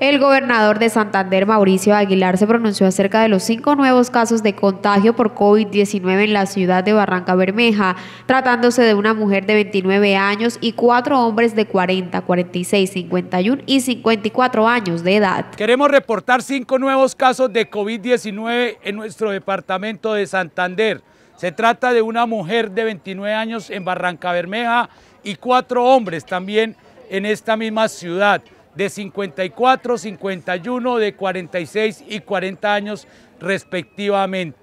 El gobernador de Santander, Mauricio Aguilar, se pronunció acerca de los cinco nuevos casos de contagio por COVID-19 en la ciudad de Barranca Bermeja, tratándose de una mujer de 29 años y cuatro hombres de 40, 46, 51 y 54 años de edad. Queremos reportar cinco nuevos casos de COVID-19 en nuestro departamento de Santander. Se trata de una mujer de 29 años en Barranca Bermeja y cuatro hombres también en esta misma ciudad de 54, 51, de 46 y 40 años respectivamente.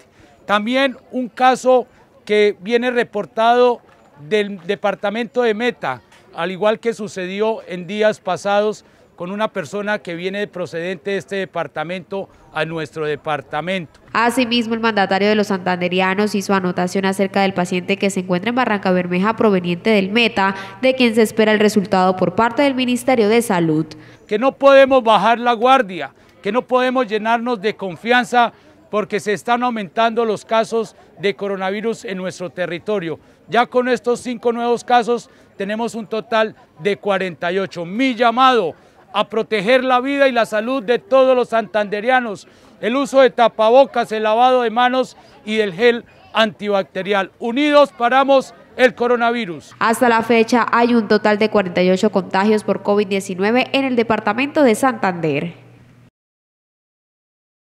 También un caso que viene reportado del departamento de Meta, al igual que sucedió en días pasados con una persona que viene procedente de este departamento a nuestro departamento. Asimismo, el mandatario de los santanderianos hizo anotación acerca del paciente que se encuentra en Barranca Bermeja proveniente del Meta, de quien se espera el resultado por parte del Ministerio de Salud. Que no podemos bajar la guardia, que no podemos llenarnos de confianza porque se están aumentando los casos de coronavirus en nuestro territorio. Ya con estos cinco nuevos casos tenemos un total de 48. Mi llamado a proteger la vida y la salud de todos los santanderianos. El uso de tapabocas, el lavado de manos y del gel antibacterial. Unidos paramos el coronavirus. Hasta la fecha hay un total de 48 contagios por COVID-19 en el departamento de Santander.